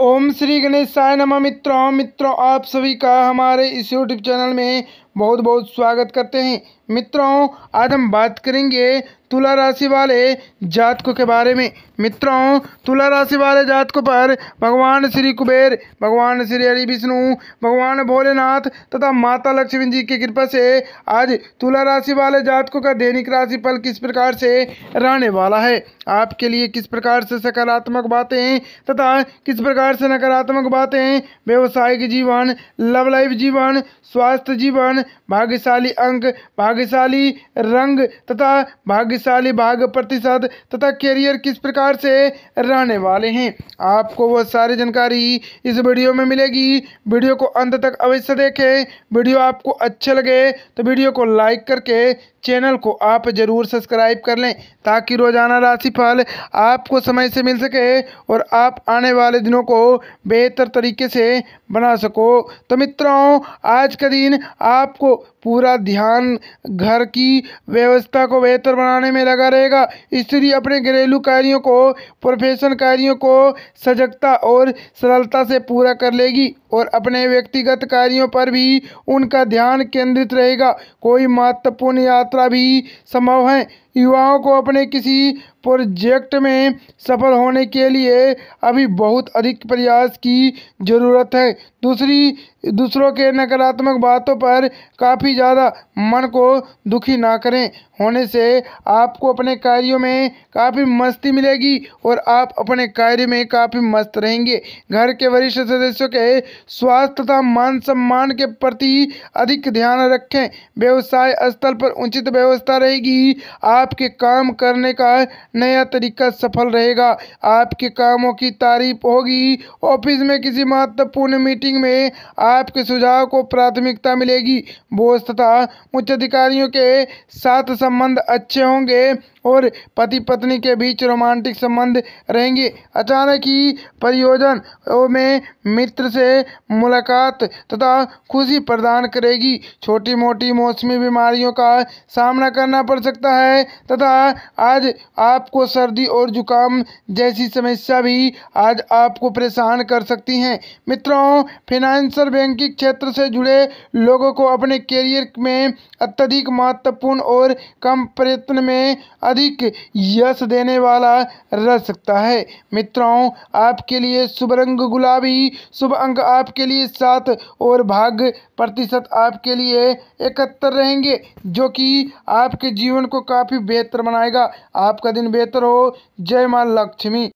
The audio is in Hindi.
ओम श्री गणेशाय नमः मित्रों मित्रों आप सभी का हमारे इस यूट्यूब चैनल में बहुत बहुत स्वागत करते हैं मित्रों आज हम बात करेंगे तुला राशि वाले जातकों के बारे में मित्रों तुला राशि वाले जातकों पर भगवान श्री कुबेर भगवान श्री हरि विष्णु भगवान भोलेनाथ तथा माता लक्ष्मी जी की कृपा से आज तुला राशि वाले जातकों का दैनिक राशि फल किस प्रकार से रहने वाला है आपके लिए किस प्रकार से सकारात्मक बातें तथा किस प्रकार से नकारात्मक बातें व्यवसायिक जीवन लव लाइफ जीवन स्वास्थ्य जीवन भाग्यशाली अंक भाग्यशाली रंग तथा भाग्यशाली भाग प्रतिशत तथा कैरियर किस प्रकार से रहने वाले हैं आपको वह सारी जानकारी इस वीडियो में मिलेगी वीडियो को अंत तक अवश्य देखें वीडियो आपको अच्छे लगे तो वीडियो को लाइक करके चैनल को आप ज़रूर सब्सक्राइब कर लें ताकि रोज़ाना राशिफल आपको समय से मिल सके और आप आने वाले दिनों को बेहतर तरीके से बना सको तो मित्रों आज का दिन आप आपको पूरा ध्यान घर की व्यवस्था को बेहतर बनाने में लगा रहेगा स्त्री अपने घरेलू कार्यों को प्रोफेशन कार्यों को सजगता और सरलता से पूरा कर लेगी और अपने व्यक्तिगत कार्यों पर भी उनका ध्यान केंद्रित रहेगा कोई महत्वपूर्ण यात्रा भी संभव है युवाओं को अपने किसी प्रोजेक्ट में सफल होने के लिए अभी बहुत अधिक प्रयास की ज़रूरत है दूसरी दूसरों के नकारात्मक बातों पर काफ़ी ज़्यादा मन को दुखी ना करें होने से आपको अपने कार्यों में काफ़ी मस्ती मिलेगी और आप अपने कार्य में काफ़ी मस्त रहेंगे घर के वरिष्ठ सदस्यों के स्वास्थ्य तथा मान सम्मान के प्रति अधिक ध्यान रखें व्यवसाय स्थल पर उचित व्यवस्था रहेगी आपके काम करने का नया तरीका सफल रहेगा आपके कामों की तारीफ होगी ऑफिस में किसी महत्वपूर्ण मीटिंग में आपके सुझाव को प्राथमिकता मिलेगी बोस तथा उच्च अधिकारियों के साथ संबंध अच्छे होंगे और पति पत्नी के बीच रोमांटिक संबंध रहेंगे अचानक ही परियोजन में मित्र से मुलाकात तथा खुशी प्रदान करेगी छोटी मोटी मौसमी बीमारियों का सामना करना पड़ सकता है तथा आज आपको सर्दी और जुकाम जैसी समस्या भी आज आपको परेशान कर सकती हैं मित्रों फिनेंशियल बैंकिंग क्षेत्र से जुड़े लोगों को अपने करियर में अत्यधिक महत्वपूर्ण और कम प्रयत्न में अधिक अधिक यश देने वाला रह सकता है मित्रों आपके लिए शुभ रंग गुलाबी शुभ अंक आपके लिए सात और भाग्य प्रतिशत आपके लिए इकहत्तर रहेंगे जो कि आपके जीवन को काफ़ी बेहतर बनाएगा आपका दिन बेहतर हो जय माँ लक्ष्मी